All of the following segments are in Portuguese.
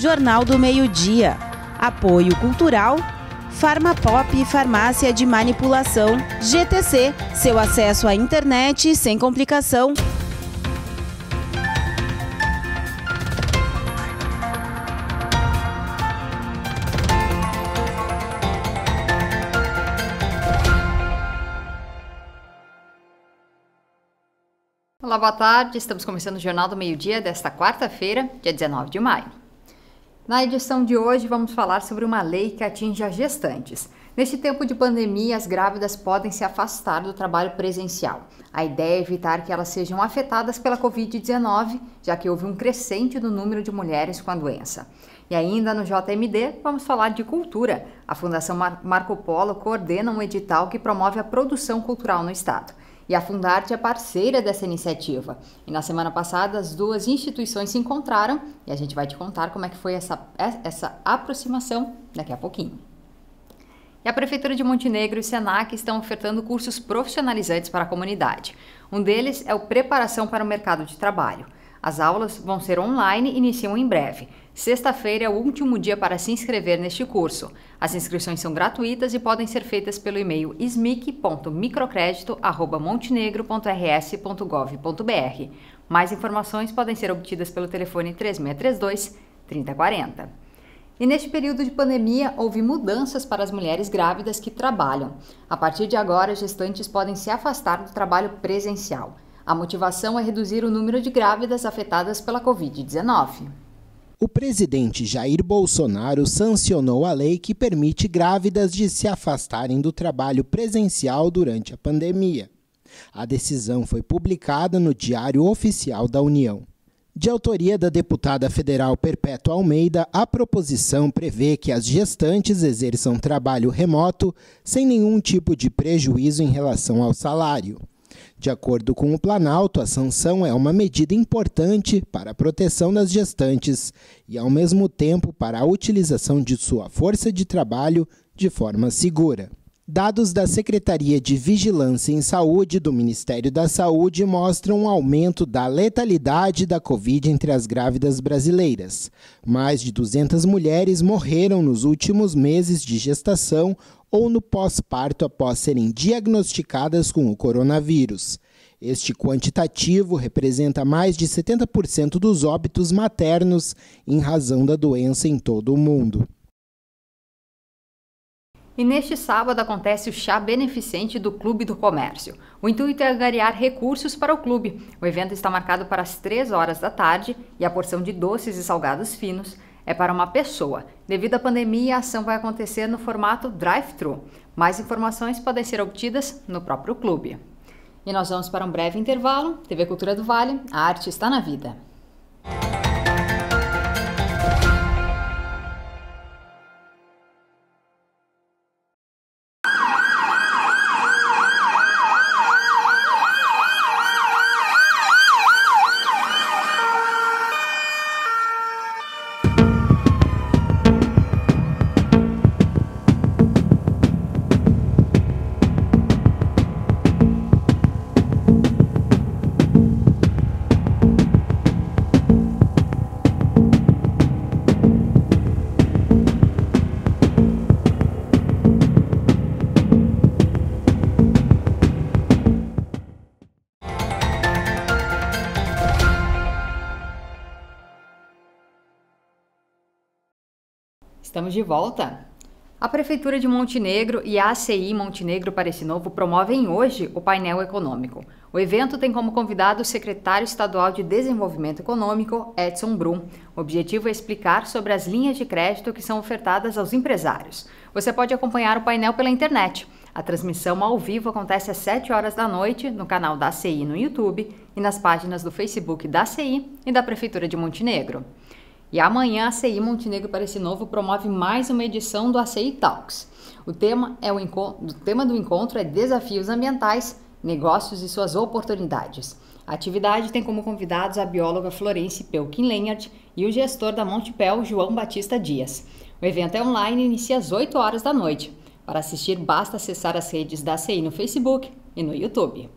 Jornal do Meio-Dia. Apoio Cultural, Farmapop e Farmácia de Manipulação, GTC, seu acesso à internet sem complicação. Olá, boa tarde. Estamos começando o Jornal do Meio-Dia desta quarta-feira, dia 19 de maio. Na edição de hoje, vamos falar sobre uma lei que atinge as gestantes. Neste tempo de pandemia, as grávidas podem se afastar do trabalho presencial. A ideia é evitar que elas sejam afetadas pela Covid-19, já que houve um crescente no número de mulheres com a doença. E ainda no JMD, vamos falar de cultura. A Fundação Marco Polo coordena um edital que promove a produção cultural no estado e a Fundarte é parceira dessa iniciativa. E na semana passada as duas instituições se encontraram e a gente vai te contar como é que foi essa, essa aproximação daqui a pouquinho. E a Prefeitura de Montenegro e o SENAC estão ofertando cursos profissionalizantes para a comunidade. Um deles é o Preparação para o Mercado de Trabalho. As aulas vão ser online e iniciam em breve. Sexta-feira é o último dia para se inscrever neste curso. As inscrições são gratuitas e podem ser feitas pelo e-mail smic.microcrédito.montenegro.rs.gov.br. Mais informações podem ser obtidas pelo telefone 3632 3040. E neste período de pandemia, houve mudanças para as mulheres grávidas que trabalham. A partir de agora, gestantes podem se afastar do trabalho presencial. A motivação é reduzir o número de grávidas afetadas pela Covid-19. O presidente Jair Bolsonaro sancionou a lei que permite grávidas de se afastarem do trabalho presencial durante a pandemia. A decisão foi publicada no Diário Oficial da União. De autoria da deputada federal Perpétua Almeida, a proposição prevê que as gestantes exerçam trabalho remoto sem nenhum tipo de prejuízo em relação ao salário. De acordo com o Planalto, a sanção é uma medida importante para a proteção das gestantes e, ao mesmo tempo, para a utilização de sua força de trabalho de forma segura. Dados da Secretaria de Vigilância em Saúde do Ministério da Saúde mostram um aumento da letalidade da Covid entre as grávidas brasileiras. Mais de 200 mulheres morreram nos últimos meses de gestação ou no pós-parto após serem diagnosticadas com o coronavírus. Este quantitativo representa mais de 70% dos óbitos maternos em razão da doença em todo o mundo. E neste sábado acontece o chá beneficente do Clube do Comércio. O intuito é angariar recursos para o clube. O evento está marcado para as 3 horas da tarde e a porção de doces e salgados finos é para uma pessoa. Devido à pandemia, a ação vai acontecer no formato drive-thru. Mais informações podem ser obtidas no próprio clube. E nós vamos para um breve intervalo. TV Cultura do Vale, a arte está na vida. Estamos de volta. A Prefeitura de Montenegro e a ACI Montenegro Parece Novo promovem hoje o painel econômico. O evento tem como convidado o secretário estadual de Desenvolvimento Econômico, Edson Brum. O objetivo é explicar sobre as linhas de crédito que são ofertadas aos empresários. Você pode acompanhar o painel pela internet. A transmissão ao vivo acontece às 7 horas da noite no canal da ACI no YouTube e nas páginas do Facebook da ACI e da Prefeitura de Montenegro. E amanhã a CI Montenegro para esse novo promove mais uma edição do ACI Talks. O tema, é o, o tema do encontro é Desafios Ambientais, Negócios e Suas Oportunidades. A atividade tem como convidados a bióloga Florence Pelkin Lenhart e o gestor da Montepel, João Batista Dias. O evento é online e inicia às 8 horas da noite. Para assistir, basta acessar as redes da CI no Facebook e no YouTube.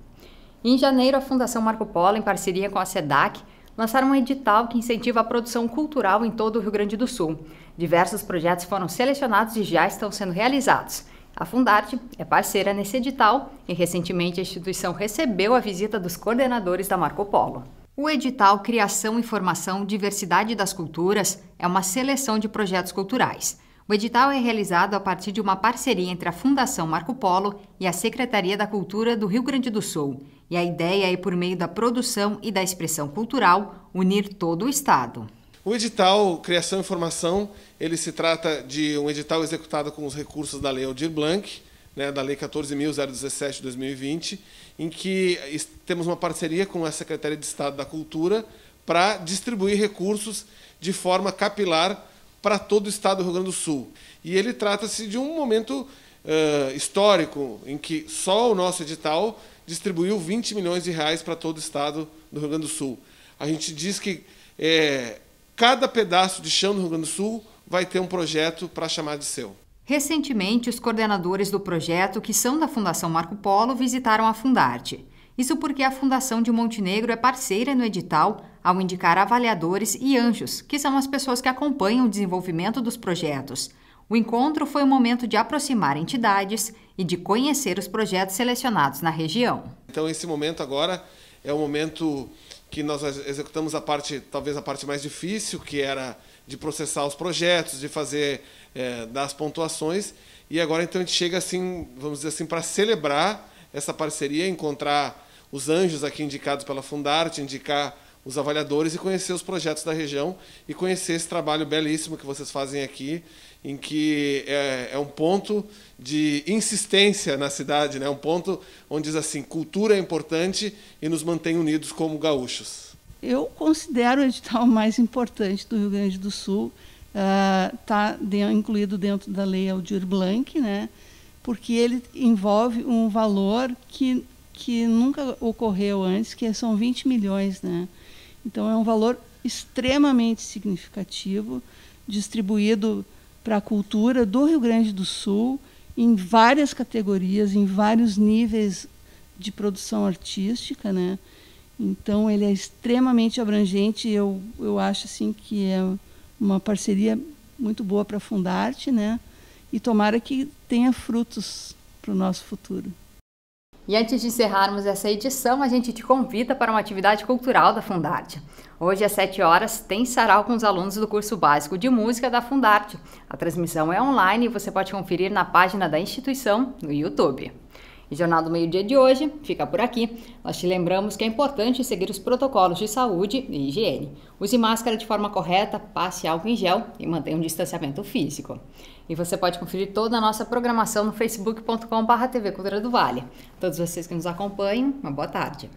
Em janeiro, a Fundação Marco Polo, em parceria com a SEDAC, lançaram um edital que incentiva a produção cultural em todo o Rio Grande do Sul. Diversos projetos foram selecionados e já estão sendo realizados. A Fundarte é parceira nesse edital e recentemente a instituição recebeu a visita dos coordenadores da Marco Polo. O edital Criação, Informação, Diversidade das Culturas é uma seleção de projetos culturais. O edital é realizado a partir de uma parceria entre a Fundação Marco Polo e a Secretaria da Cultura do Rio Grande do Sul e a ideia é, por meio da produção e da expressão cultural, unir todo o Estado. O edital Criação e Formação, ele se trata de um edital executado com os recursos da Lei Aldir Blanc, né, da Lei 14.017 de 2020, em que temos uma parceria com a Secretaria de Estado da Cultura para distribuir recursos de forma capilar para todo o Estado do Rio Grande do Sul. E ele trata-se de um momento uh, histórico em que só o nosso edital distribuiu 20 milhões de reais para todo o estado do Rio Grande do Sul. A gente diz que é, cada pedaço de chão do Rio Grande do Sul vai ter um projeto para chamar de seu. Recentemente, os coordenadores do projeto, que são da Fundação Marco Polo, visitaram a Fundarte. Isso porque a Fundação de Montenegro é parceira no edital ao indicar avaliadores e anjos, que são as pessoas que acompanham o desenvolvimento dos projetos. O encontro foi um momento de aproximar entidades e de conhecer os projetos selecionados na região. Então esse momento agora é o momento que nós executamos a parte, talvez a parte mais difícil, que era de processar os projetos, de fazer é, eh, das pontuações. E agora então a gente chega assim, vamos dizer assim, para celebrar essa parceria, encontrar os anjos aqui indicados pela Fundarte, indicar os avaliadores e conhecer os projetos da região e conhecer esse trabalho belíssimo que vocês fazem aqui em que é, é, um ponto de insistência na cidade, né? um ponto onde diz assim, cultura é importante e nos mantém unidos como gaúchos. Eu considero o edital mais importante do Rio Grande do Sul, está ah, uh, de, incluído dentro da lei Aldir Blanc, né? porque ele envolve um valor que, que nunca ocorreu antes, que são 20 milhões. Né? Então, é um valor extremamente significativo, distribuído para a cultura do Rio Grande do Sul, em várias categorias, em vários níveis de produção artística, né? Então ele é extremamente abrangente. Eu eu acho assim que é uma parceria muito boa para a Fundarte, né? E tomara que tenha frutos para o nosso futuro. E antes de encerrarmos essa edição, a gente te convida para uma atividade cultural da Fundarte. Hoje às 7 horas tem sarau com os alunos do curso básico de música da Fundarte. A transmissão é online e você pode conferir na página da instituição no YouTube. O Jornal do Meio Dia de hoje fica por aqui. Nós te lembramos que é importante seguir os protocolos de saúde e higiene. Use máscara de forma correta, passe álcool em gel e mantenha um distanciamento físico. E você pode conferir toda a nossa programação no facebook.com.br TV Cultura do Vale. Todos vocês que nos acompanham, uma boa tarde.